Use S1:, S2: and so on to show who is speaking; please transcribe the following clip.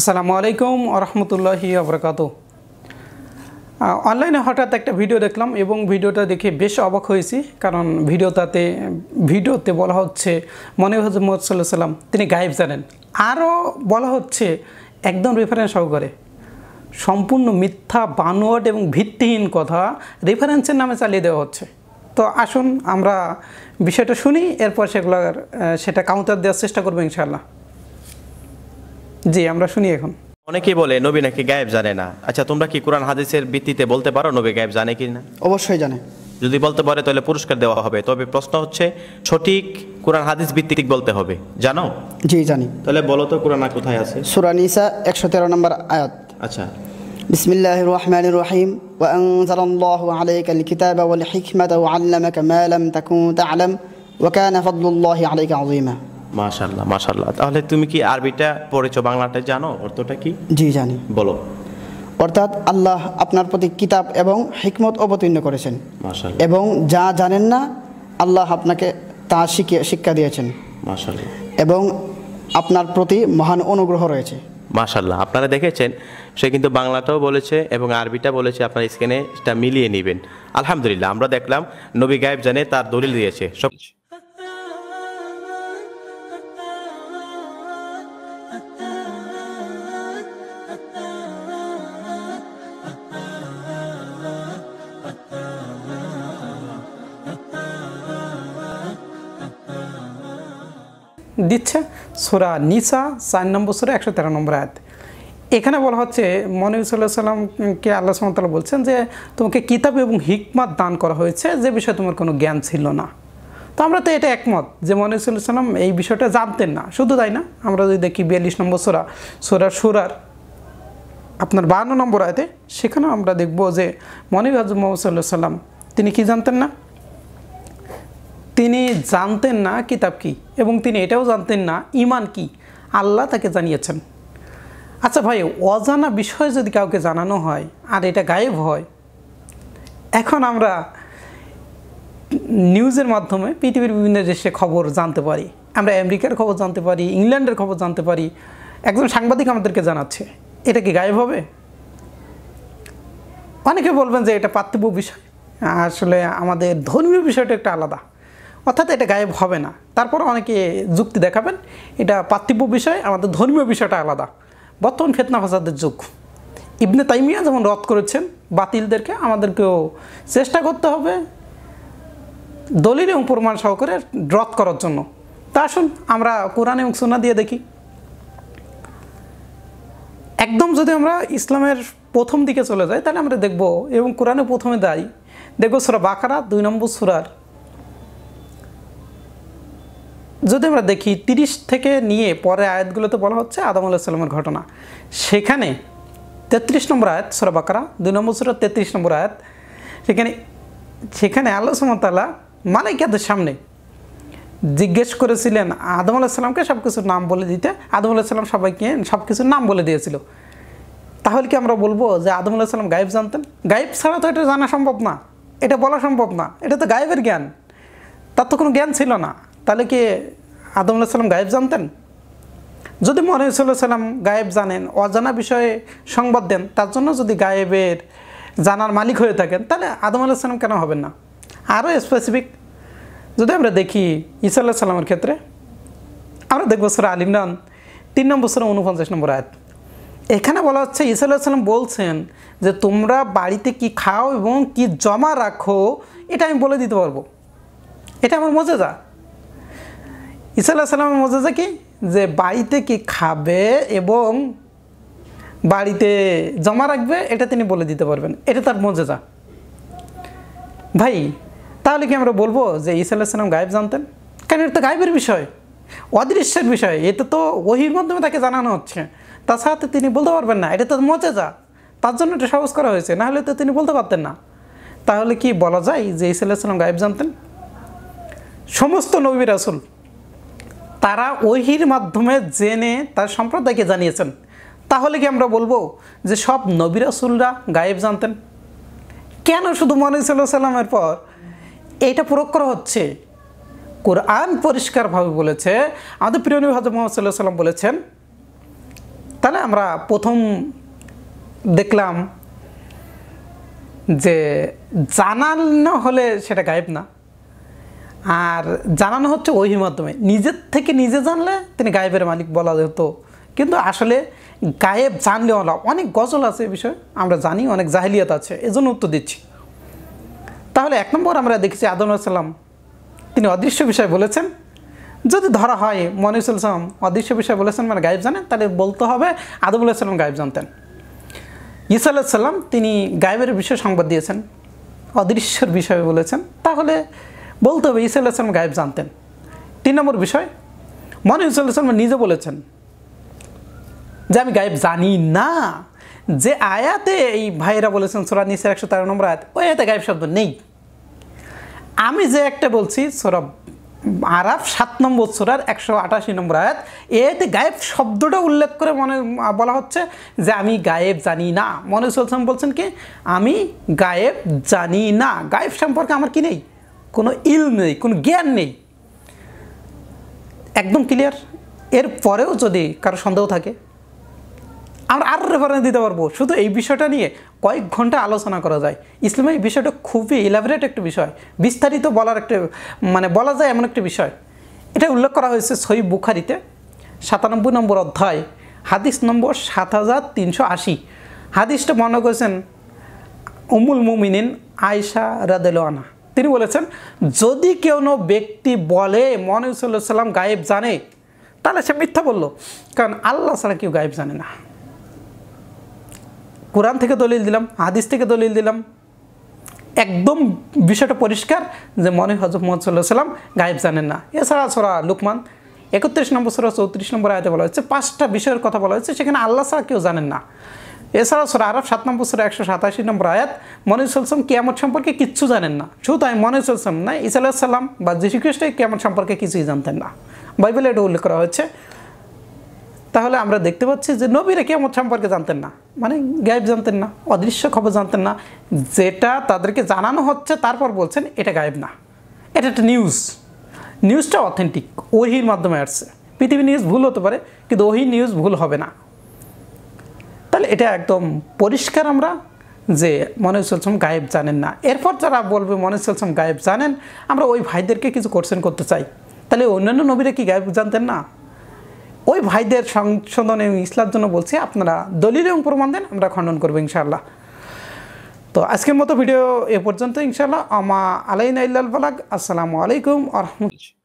S1: আসসালামু আলাইকুম আরহামতুল্লাহি আবরকাত অনলাইনে হঠাৎ একটা ভিডিও দেখলাম এবং ভিডিওটা দেখে বেশ অবাক হয়েছি কারণ ভিডিওটাতে ভিডিওতে বলা হচ্ছে মনে হচ্ছে মোহাম্মদ সাল্লাহ সাল্লাম তিনি গায়েব জানেন আরও বলা হচ্ছে একদম রেফারেন্স সহকারে সম্পূর্ণ মিথ্যা বানোয়াট এবং ভিত্তিহীন কথা রেফারেন্সের নামে চালিয়ে দেওয়া হচ্ছে তো আসুন আমরা বিষয়টা শুনি এরপর সেগুলো সেটা কাউন্টার দেওয়ার চেষ্টা করবো ইনশাআল্লাহ জি আমরা শুনি এখন অনেকেই বলে নবী নাকি গায়েব জানে না আচ্ছা তোমরা কি কোরআন হাদিসের ভিত্তিতে বলতে পারো নবী গায়েব জানে কি না অবশ্যই জানে যদি বলতে পারে তাহলে পুরস্কার দেওয়া হবে তবে প্রশ্ন হচ্ছে সঠিক কোরআন হাদিস ভিত্তিক বলতে হবে জানো জি জানি তাহলে বলো তো কোরআন কোথায় আছে সূরা নিসা 113 নম্বর আয়াত আচ্ছা بسم الله الرحمن الرحيم আনজালাল্লাহু الله عليك الكتاب হিকমাতা وعلمك ما لم تكن تعلم وكان فضل الله عليك আলাইকা মাশাল্লাহ মাশাল্লাহ তাহলে তুমি কি আরবিটা পড়েছো বাংলাটা জানো অর্থটা কি জি জানি বলো অর্থাৎ আল্লাহ আপনার প্রতি কিতাব এবং হিকমত অবতীর্ণ করেছেন এবং যা জানেন না আল্লাহ আপনাকে তা শিখিয়ে শিক্ষা দিয়েছেন এবং আপনার প্রতি মহান অনুগ্রহ রয়েছে মাশাল্লাহ আপনারা দেখেছেন সে কিন্তু বাংলাটাও বলেছে এবং আরবিটা বলেছে আপনার স্ক্রিনে সেটা মিলিয়ে নেবেন আলহামদুলিল্লাহ আমরা দেখলাম নবী গায়েব জানে তার দলিল দিয়েছে সব দিচ্ছে সুরা নিসা চার নম্বর সুরা একশো তেরো নম্বর আয়াত এখানে বলা হচ্ছে মনিব সাল্লাহ সাল্লামকে আল্লাহ সামতাল্লাহ বলছেন যে তোমাকে কিতাব এবং হিকমাত দান করা হয়েছে যে বিষয়ে তোমার কোনো জ্ঞান ছিল না তো আমরা তো এটা একমত যে মনিব সাল্লাহ সাল্লাম এই বিষয়টা জানতেন না শুধু তাই না আমরা যদি দেখি বিয়াল্লিশ নম্বর সোরা সোরা সুরার আপনার বান্ন নম্বর আয়তে সেখানেও আমরা দেখব যে মনিব হাজু মোহাম্মদ সাল্লাহ সাল্লাম তিনি কি জানতেন না তিনি জানতেন না কিতাব কি এবং তিনি এটাও জানতেন না ইমান কি আল্লাহ তাকে জানিয়েছেন আচ্ছা ভাই অজানা বিষয় যদি কাউকে জানানো হয় আর এটা গায়েব হয় এখন আমরা নিউজের মাধ্যমে পৃথিবীর বিভিন্ন দেশে খবর জানতে পারি আমরা আমেরিকার খবর জানতে পারি ইংল্যান্ডের খবর জানতে পারি একজন সাংবাদিক আমাদেরকে জানাচ্ছে এটা কি গায়েব হবে অনেকে বলবেন যে এটা পার্থিব বিষয় আসলে আমাদের ধর্মীয় বিষয়টা একটা আলাদা অর্থাৎ এটা গায়েব হবে না তারপর অনেকে যুক্তি দেখাবেন এটা পার্থিব্য বিষয় আমাদের ধর্মীয় বিষয়টা আলাদা বর্তমান ফেতনা ফাসাদের যুগ ইবনে তাইমিয়া যেমন রদ করেছেন বাতিলদেরকে আমাদেরকেও চেষ্টা করতে হবে দলিল এবং প্রমাণ সহকারে রদ করার জন্য তা আসুন আমরা কোরআন এবং সোনা দিয়ে দেখি একদম যদি আমরা ইসলামের প্রথম দিকে চলে যাই তাহলে আমরা দেখব এবং কোরআনে প্রথমে দেয় দেখব সুরা বাকারা দুই নম্বর সুরার যদি আমরা দেখি তিরিশ থেকে নিয়ে পরে আয়াতগুলোতে বলা হচ্ছে আদম আলাহিসাল্লামের ঘটনা সেখানে তেত্রিশ নম্বর আয়াত সরবাকারা দুই নম্বর সুরা তেত্রিশ নম্বর আয়াত সেখানে সেখানে আল্লাহ সুমতালা মালাইকাদের সামনে জিজ্ঞেস করেছিলেন আদম আলাহিসাল্লামকে সব কিছুর নাম বলে দিতে আদম আলাহিসাল্লাম সবাইকে সব কিছুর নাম বলে দিয়েছিল তাহলে কি আমরা বলবো যে আদম আলাহিসাল্লাম গায়েব জানতেন গায়েব ছাড়া তো এটা জানা সম্ভব না এটা বলা সম্ভব না এটা তো গায়েবের জ্ঞান তার তো কোনো জ্ঞান ছিল না তাহলে কি আদম আল্লাহ সাল্লাম গায়েব জানতেন যদি মনে সাল্লাম গায়েব জানেন অজানা বিষয়ে সংবাদ দেন তার জন্য যদি গায়েবের জানার মালিক হয়ে থাকেন তাহলে আদম আল্লাহ সাল্লাম কেন হবেন না আরও স্পেসিফিক যদি আমরা দেখি ইসা আল্লাহ সাল্লামের ক্ষেত্রে আমরা দেখব সর আল নান তিন নম্বর সরে উনপঞ্চাশ নম্বর আয়াত এখানে বলা হচ্ছে ইসা আল্লাহ সাল্লাম বলছেন যে তোমরা বাড়িতে কি খাও এবং কি জমা রাখো এটা আমি বলে দিতে পারবো এটা আমার মজা যা ইসাল্লাহ আল্লাহ মজা মজেজা কি যে বাড়িতে কি খাবে এবং বাড়িতে জমা রাখবে এটা তিনি বলে দিতে পারবেন এটা তার যা ভাই তাহলে কি আমরা বলবো যে ইসাল্লাহ সাল্লাম গায়েব জানতেন কেন এটা তো গায়েবের বিষয় অদৃশ্যের বিষয় এটা তো ওহির মাধ্যমে তাকে জানানো হচ্ছে তার সাথে তিনি বলতে পারবেন না এটা তো যা তার জন্য এটা সহজ করা হয়েছে নাহলে তো তিনি বলতে পারতেন না তাহলে কি বলা যায় যে ইসাল্লাহ সাল্লাম গায়েব জানতেন সমস্ত নবীর আসল তারা ওহির মাধ্যমে জেনে তার সম্প্রদায়কে জানিয়েছেন তাহলে কি আমরা বলবো যে সব নবিরাসুলরা গায়েব জানতেন কেন শুধু মনে সাল্লামের পর এইটা প্রয়োগ করা হচ্ছে কোরআন পরিষ্কারভাবে বলেছে আমাদের প্রিয় নবী হজরত মোহাম্মদ সাল্লাহ সাল্লাম বলেছেন তাহলে আমরা প্রথম দেখলাম যে না হলে সেটা গায়েব না আর জানানো হচ্ছে ওই মাধ্যমে নিজের থেকে নিজে জানলে তিনি গায়েবের মালিক বলা যেত কিন্তু আসলে গায়েব জানলেও না অনেক গজল আছে এ বিষয়ে আমরা জানি অনেক জাহিলিয়াত আছে এজন্য উত্তর দিচ্ছি তাহলে এক নম্বর আমরা দেখেছি আদম আসাল্লাম তিনি অদৃশ্য বিষয় বলেছেন যদি ধরা হয় মনিসুলসালাম অদৃশ্য বিষয় বলেছেন মানে গায়েব জানেন তাহলে বলতে হবে আদমুল্লাহ সাল্লাম গায়েব জানতেন ইসা আল্লাহ সাল্লাম তিনি গায়েবের বিষয়ে সংবাদ দিয়েছেন অদৃশ্যর বিষয়ে বলেছেন তাহলে বলতে হবে ইসা আলাহিসাম গায়েব জানতেন তিন নম্বর বিষয় মনে ইসা আলাহিসাম নিজে বলেছেন যে আমি গায়েব জানি না যে আয়াতে এই ভাইয়েরা বলেছেন সোরা নিসের একশো তেরো নম্বর আয়াত ওই আয়াতে গায়েব শব্দ নেই আমি যে একটা বলছি সোরা আরাফ সাত নম্বর সোরার একশো আটাশি নম্বর আয়াত এতে গায়েব শব্দটা উল্লেখ করে মনে বলা হচ্ছে যে আমি গায়েব জানি না মনে সুলসাম বলছেন কি আমি গায়েব জানি না গায়েব সম্পর্কে আমার কি নেই কোনো ইল নেই কোনো জ্ঞান নেই একদম ক্লিয়ার এর পরেও যদি কারো সন্দেহ থাকে আমরা আরও রেফারেন্স দিতে পারবো শুধু এই বিষয়টা নিয়ে কয়েক ঘন্টা আলোচনা করা যায় ইসলামের এই বিষয়টা খুবই ইলাবরেট একটি বিষয় বিস্তারিত বলার একটা মানে বলা যায় এমন একটি বিষয় এটা উল্লেখ করা হয়েছে সহি বুখারিতে সাতানব্বই নম্বর অধ্যায় হাদিস নম্বর সাত হাজার তিনশো আশি হাদিসটা মনে করেছেন উমুল মুমিনিন আয়সা রাদেলোয়ানা তিনি বলেছেন যদি কোনো ব্যক্তি বলে মহানবী সাল্লাম গায়েব জানে তাহলে সে মিথ্যা বলল কারণ আল্লাহ ছাড়া কেউ গায়েব জানে না কোরআন থেকে দলিল দিলাম হাদিস থেকে দলিল দিলাম একদম বিষয়টা পরিষ্কার যে মনে হজরত মোহাম্মদ সাল্লাহ সাল্লাম গায়েব জানেন না এছাড়া সোরা লুকমান একত্রিশ নম্বর সোরা চৌত্রিশ নম্বর আয়তে বলা হয়েছে পাঁচটা বিষয়ের কথা বলা হয়েছে সেখানে আল্লাহ ছাড়া কেউ জানেন না এছাড়া সুরা আরব সাত নম্বর সুরা একশো সাতাশি নম্বর আয়াত মনির সাল্লাম কিয়ামত সম্পর্কে কিচ্ছু জানেন না শুধু তাই মনির না ইসা সাল্লাম বা যীশু কেমন কিয়ামত সম্পর্কে কিছুই জানতেন না বাইবেলে এটা উল্লেখ করা হয়েছে তাহলে আমরা দেখতে পাচ্ছি যে নবীরা কেমন সম্পর্কে জানতেন না মানে গায়েব জানতেন না অদৃশ্য খবর জানতেন না যেটা তাদেরকে জানানো হচ্ছে তারপর বলছেন এটা গায়েব না এটা একটা নিউজ নিউজটা অথেন্টিক ওহির মাধ্যমে আসছে পৃথিবী নিউজ ভুল হতে পারে কিন্তু ওহি নিউজ ভুল হবে না এটা একদম পরিষ্কার আমরা যে মনে গায়েব জানেন না এরপর যারা বলবে মনে গায়েব জানেন আমরা ওই ভাইদেরকে কিছু কোশ্চেন করতে চাই তাহলে অন্যান্য নবীরা কি গায়েব জানতেন না ওই ভাইদের সংশোধন এবং ইসলার জন্য বলছি আপনারা দলিল এবং প্রমাণ দেন আমরা খণ্ডন করবো ইনশাআল্লাহ তো আজকের মতো ভিডিও এ পর্যন্ত ইনশাআল্লাহ আমা আলাইন আল্লাহ বালাক আসসালামু আলাইকুম আহমদ